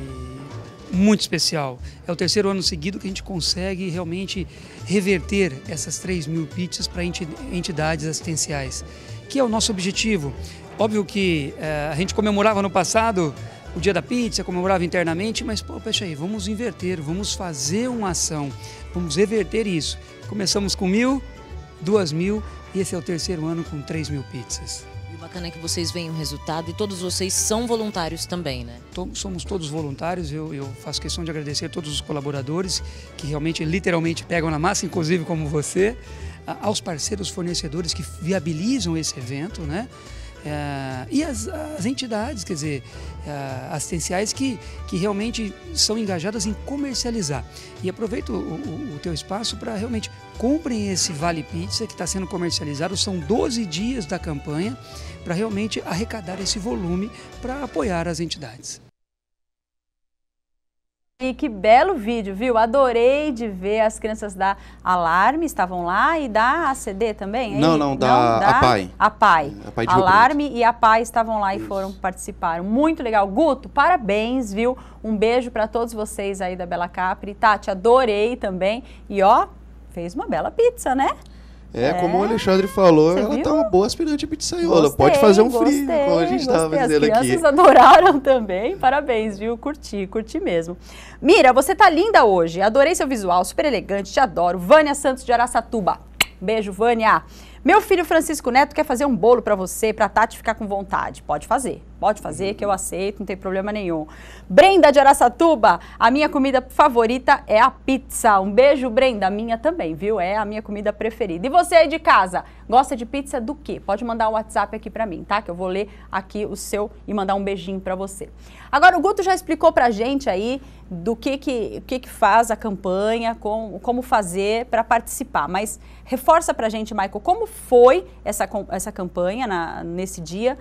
S6: muito especial. É o terceiro ano seguido que a gente consegue realmente reverter essas 3 mil pizzas para entidades assistenciais, que é o nosso objetivo. Óbvio que é, a gente comemorava no passado o dia da pizza, comemorava internamente, mas, pô, fecha aí, vamos inverter, vamos fazer uma ação, vamos reverter isso. Começamos com mil, duas mil e esse é o terceiro ano com 3 mil pizzas bacana que vocês veem o resultado e todos vocês são voluntários também, né? Somos todos voluntários, eu, eu faço questão de agradecer a todos os colaboradores que realmente, literalmente, pegam na massa, inclusive como você, aos parceiros fornecedores que viabilizam esse evento, né? É, e as, as, entidades, quer dizer, é, assistenciais que, que realmente são engajadas em comercializar. E aproveito o, o, o teu espaço para realmente comprem esse Vale Pizza que está sendo comercializado. São 12 dias da campanha para realmente arrecadar esse volume para apoiar as entidades.
S1: E que belo vídeo, viu? Adorei de ver as crianças da Alarme, estavam lá, e da ACD também? Não, não, da, não, da... Pai, APAI. APAI Alarme e a Pai estavam lá Isso. e foram participar. Muito legal. Guto, parabéns, viu? Um beijo para todos vocês aí da Bela Capri. Tati, adorei também. E ó, fez uma bela pizza, né? É, é,
S5: como o Alexandre falou, Você ela tá viu? tá uma boa aspirante de pizzaiola. Gostei, Pode fazer um frio, como a gente tava dizendo aqui. As crianças adoraram
S1: também. Parabéns, viu? Curti, curti mesmo. Mira, você tá linda hoje. Adorei seu visual, super elegante, te adoro. Vânia Santos de Araçatuba. Beijo, Vânia. Meu filho Francisco Neto quer fazer um bolo para você, para Tati ficar com vontade. Pode fazer. Pode fazer que eu aceito, não tem problema nenhum. Brenda de Araçatuba, a minha comida favorita é a pizza. Um beijo, Brenda. minha também, viu? É a minha comida preferida. E você aí de casa, gosta de pizza do quê? Pode mandar o um WhatsApp aqui para mim, tá? Que eu vou ler aqui o seu e mandar um beijinho para você. Agora, o Guto já explicou pra gente aí do que que, que, que faz a campanha, com, como fazer para participar. Mas reforça pra gente, Michael, como foi essa, essa campanha na, nesse dia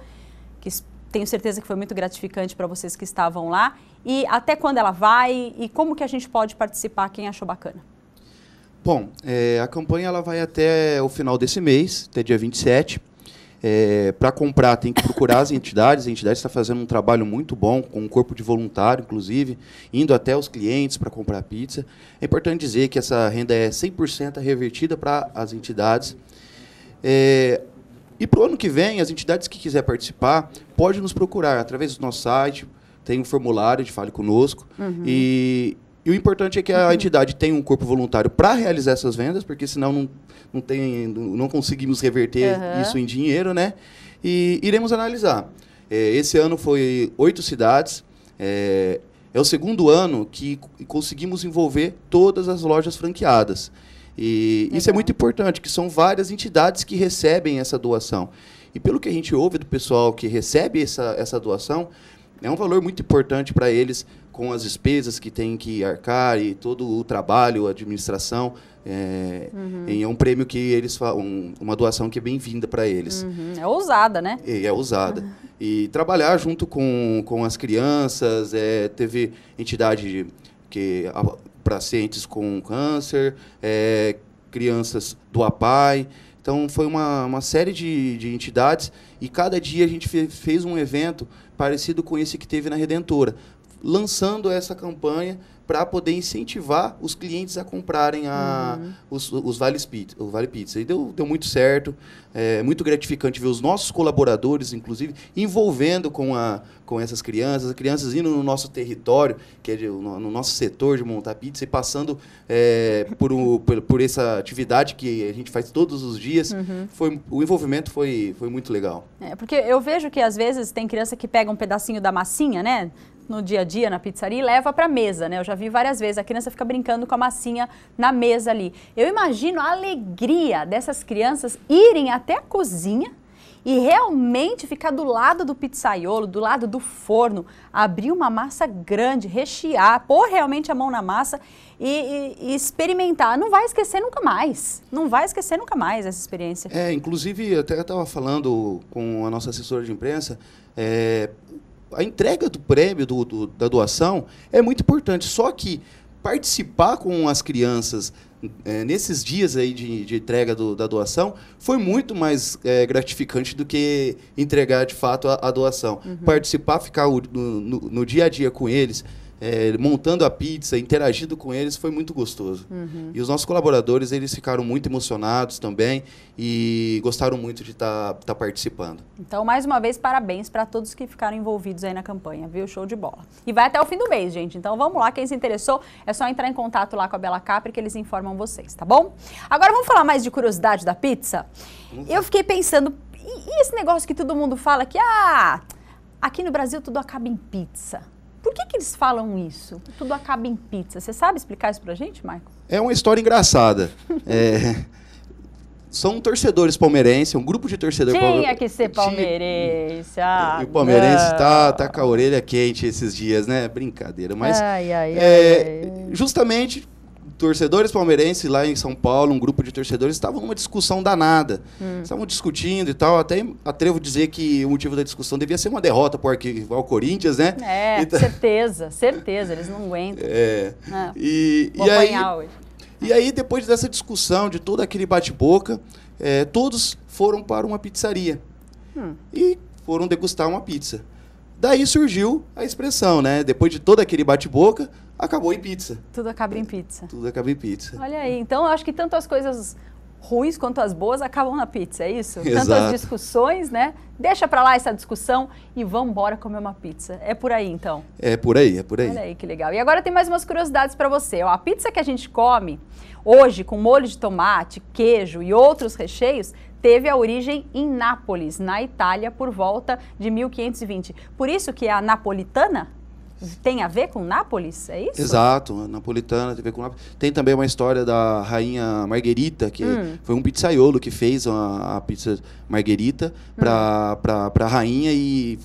S1: que tenho certeza que foi muito gratificante para vocês que estavam lá. E até quando ela vai e como que a gente pode participar, quem achou bacana?
S5: Bom, é, a campanha ela vai até o final desse mês, até dia 27. É, para comprar tem que procurar as entidades. A entidade está fazendo um trabalho muito bom, com um corpo de voluntário, inclusive, indo até os clientes para comprar pizza. É importante dizer que essa renda é 100% revertida para as entidades. É, e para o ano que vem, as entidades que quiser participar, pode nos procurar através do nosso site, tem um formulário de Fale Conosco. Uhum. E, e o importante é que a uhum. entidade tenha um corpo voluntário para realizar essas vendas, porque senão não, não, tem, não conseguimos reverter uhum. isso em dinheiro, né? E iremos analisar. É, esse ano foi oito cidades. É, é o segundo ano que conseguimos envolver todas as lojas franqueadas. E Legal. É isso é muito importante, que são várias entidades que recebem essa doação. E pelo que a gente ouve do pessoal que recebe essa, essa doação, é um valor muito importante para eles com as despesas que tem que arcar e todo o trabalho, a administração. É, uhum. é um prêmio que eles um, uma doação que é bem-vinda para eles.
S1: Uhum. É ousada, né?
S5: É, é ousada. Uhum. E trabalhar junto com, com as crianças, é, teve entidade que pacientes com câncer, é, crianças do APAI. Então, foi uma, uma série de, de entidades e cada dia a gente fez um evento parecido com esse que teve na Redentora, lançando essa campanha para poder incentivar os clientes a comprarem a, uhum. os, os vales o Vale Pizza. E deu, deu muito certo, é muito gratificante ver os nossos colaboradores, inclusive, envolvendo com, a, com essas crianças, as crianças indo no nosso território, que é de, no, no, nosso setor de montar pizza, e passando é, por, o, por, por, essa atividade que a gente faz todos os dias. Uhum. Foi, o envolvimento foi, foi muito legal.
S1: É, porque eu vejo que às vezes tem criança que pega um pedacinho da massinha, né? no dia a dia, na pizzaria, e leva para mesa, né? Eu já vi várias vezes, a criança fica brincando com a massinha na mesa ali. Eu imagino a alegria dessas crianças irem até a cozinha e realmente ficar do lado do pizzaiolo, do lado do forno, abrir uma massa grande, rechear, pôr realmente a mão na massa e, e, e, experimentar. Não vai esquecer nunca mais. Não vai esquecer nunca mais essa experiência. É,
S5: inclusive, eu até estava falando com a nossa assessora de imprensa, é, a entrega do prêmio, do, do, da doação, é muito importante. Só que participar com as crianças é, nesses dias aí de, de entrega do, da doação foi muito mais é, gratificante do que entregar de fato a, a doação. Uhum. Participar, ficar o, no, no, no, dia a dia com eles, é, montando a pizza, interagindo com eles, foi muito gostoso. Uhum. E os nossos colaboradores, eles ficaram muito emocionados também e gostaram muito de estar tá, tá participando.
S1: Então, mais uma vez, parabéns para todos que ficaram envolvidos aí na campanha, viu? Show de bola. E vai até o fim do mês, gente. Então, vamos lá. Quem se interessou, é só entrar em contato lá com a Bela Capri que eles informam vocês, tá bom? Agora, vamos falar mais de curiosidade da pizza? Uhum. Eu fiquei pensando, e, e esse negócio que todo mundo fala que, ah, aqui no Brasil tudo acaba em pizza. Por que, que eles falam isso? Tudo acaba em pizza. Você sabe explicar isso pra gente, Marco?
S5: É uma história engraçada. é, são torcedores palmeirenses, um grupo de torcedores palmeirenses. Tinha
S1: palme... que ser palmeirense. Ah, e o palmeirense tá, tá
S5: com a orelha quente esses dias, né? Brincadeira. Mas ai, ai, é, ai, justamente torcedores palmeirenses lá em São Paulo, um grupo de torcedores, estavam numa discussão danada. Hum. Estavam discutindo e tal. Até atrevo a dizer que o motivo da discussão devia ser uma derrota pro arquival Corinthians, né? É, então...
S1: certeza, certeza. Eles não aguentam.
S5: É. Ah, e, e aí, hoje. e aí, depois dessa discussão, de todo aquele bate-boca, é, todos foram para uma pizzaria. Hum. E foram degustar uma pizza. Daí surgiu a expressão, né? Depois de todo aquele bate-boca, acabou em pizza. Tudo acaba em pizza. Tudo acaba em pizza.
S1: Olha aí, então eu acho que tanto as coisas ruins quanto as boas acabam na pizza, é isso? Exato. Tanto as discussões, né? Deixa para lá essa discussão e vamos embora comer uma pizza. É por aí, então?
S5: É por aí, é por aí. Olha aí
S1: que legal. E agora tem mais umas curiosidades para você. Ó, a pizza que a gente come hoje com molho de tomate, queijo e outros recheios teve a origem em Nápoles, na Itália, por volta de 1520. Por isso que é a napolitana tem a ver com Nápoles, é
S5: isso? Exato, napolitana, tem a ver com Nápoles. Tem também uma história da rainha Marguerita, que hum. foi um pizzaiolo que fez a, a pizza Marguerita para hum. a rainha e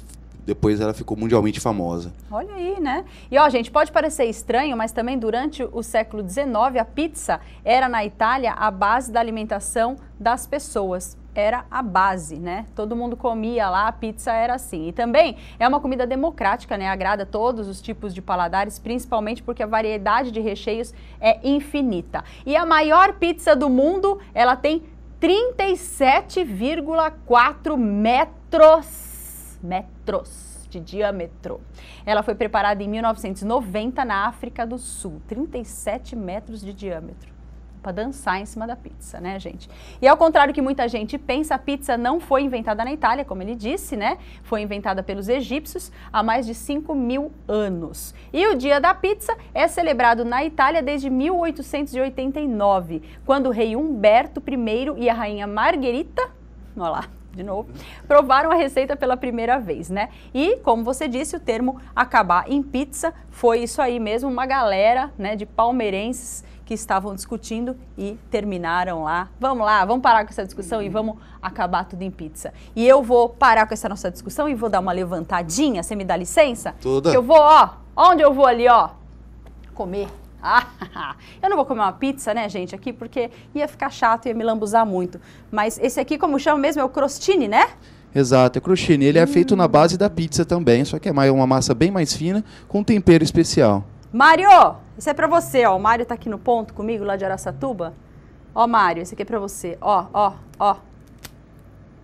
S5: depois ela ficou mundialmente famosa.
S1: Olha aí, né? E ó, gente, pode parecer estranho, mas também durante o século XIX a pizza era na Itália a base da alimentação das pessoas era a base, né? Todo mundo comia lá, a pizza era assim. E também é uma comida democrática, né? Agrada todos os tipos de paladares, principalmente porque a variedade de recheios é infinita. E a maior pizza do mundo, ela tem 37,4 metros. Metros metros de diâmetro. Ela foi preparada em 1990 na África do Sul, 37 metros de diâmetro. Para dançar em cima da pizza, né, gente? E ao contrário que muita gente pensa, a pizza não foi inventada na Itália, como ele disse, né? Foi inventada pelos egípcios há mais de 5 mil anos. E o Dia da Pizza é celebrado na Itália desde 1889, quando o rei Humberto I e a rainha Margherita, olha lá, de novo, provaram a receita pela primeira vez, né? E, como você disse, o termo acabar em pizza foi isso aí mesmo, uma galera né, de palmeirenses que estavam discutindo e terminaram lá. Vamos lá, vamos parar com essa discussão uhum. e vamos acabar tudo em pizza. E eu vou parar com essa nossa discussão e vou dar uma levantadinha, você me dá licença? Toda. eu vou, ó, onde eu vou ali, ó, comer. eu não vou comer uma pizza, né, gente, aqui, porque ia ficar chato, ia me lambuzar muito. Mas esse aqui, como chama mesmo, é o crostini, né?
S5: Exato, é crostini. Ele é hum. é feito na base da pizza também, só que é uma massa bem mais fina, com tempero especial.
S1: Mário, isso é pra você, ó. O Mário tá aqui no ponto comigo, lá de Araçatuba. Ó, Mário, esse aqui é pra você. Ó, ó, ó.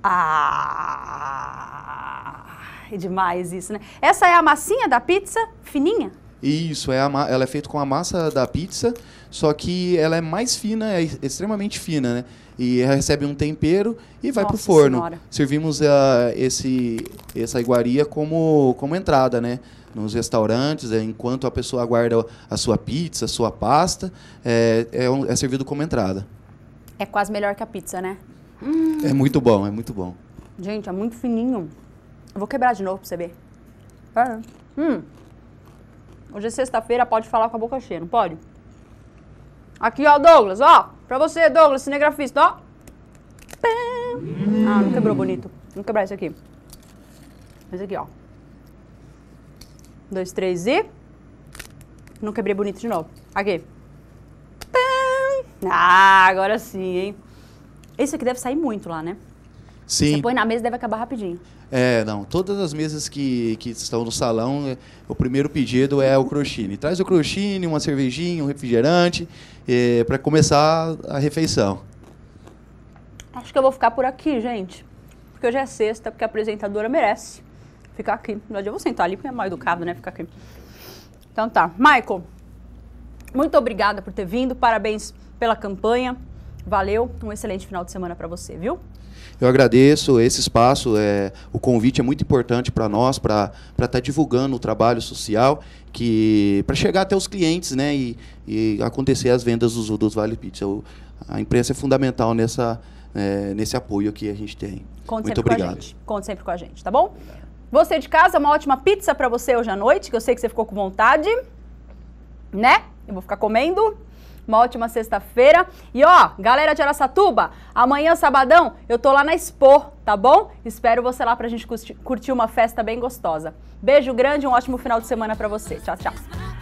S1: Ah! É demais isso, né? Essa é a massinha da pizza, fininha?
S5: Isso, é a, ela é feita com a massa da pizza, só que ela é mais fina, é extremamente fina, né? E recebe um tempero e vai Nossa pro forno. Senhora. Servimos ah, esse, essa iguaria como, como entrada, né? Nos restaurantes, é, enquanto a pessoa aguarda a sua pizza, a sua pasta, é, é, um, é servido como entrada.
S1: É quase melhor que a pizza, né? Hum. É muito
S5: bom, é muito bom.
S1: Gente, é muito fininho. Eu vou quebrar de novo pra você ver. É. Hum. Hoje é sexta-feira, pode falar com a boca cheia, não pode? Aqui, ó, Douglas, ó. Pra você, Douglas, cinegrafista, ó. Ah, não quebrou bonito. Vamos quebrar isso aqui. Esse aqui, ó. Um, dois, três e... Não quebrei bonito de novo. Aqui. Ah, agora sim, hein? Esse aqui deve sair muito lá, né? Sim. Você põe na mesa deve acabar rapidinho.
S5: É, não. Todas as mesas que, que estão no salão, é, o primeiro pedido é o crochine. Traz o crochine, uma cervejinha, um refrigerante, é, para começar a refeição.
S1: Acho que eu vou ficar por aqui, gente. Porque hoje é sexta, porque a apresentadora merece ficar aqui. Não adianta eu vou sentar ali, porque é mal educado, né? Ficar aqui. Então tá. Michael, muito obrigada por ter vindo. Parabéns pela campanha. Valeu. Um excelente final de semana para você, viu?
S5: Eu agradeço esse espaço, é, o convite é muito importante para nós, para estar tá divulgando o trabalho social, que para chegar até os clientes né, e, e acontecer as vendas dos, dos Vale Pizza. O, a imprensa é fundamental nessa, é, nesse apoio que a gente tem. Conte muito obrigado.
S1: Conte sempre com a gente, tá bom? Você de casa, uma ótima pizza para você hoje à noite, que eu sei que você ficou com vontade, né? Eu vou ficar comendo. Uma ótima sexta-feira. E ó, galera de Aracatuba, amanhã, sabadão, eu tô lá na Expo, tá bom? Espero você lá pra gente curtir uma festa bem gostosa. Beijo grande, um ótimo final de semana para você. Tchau, tchau.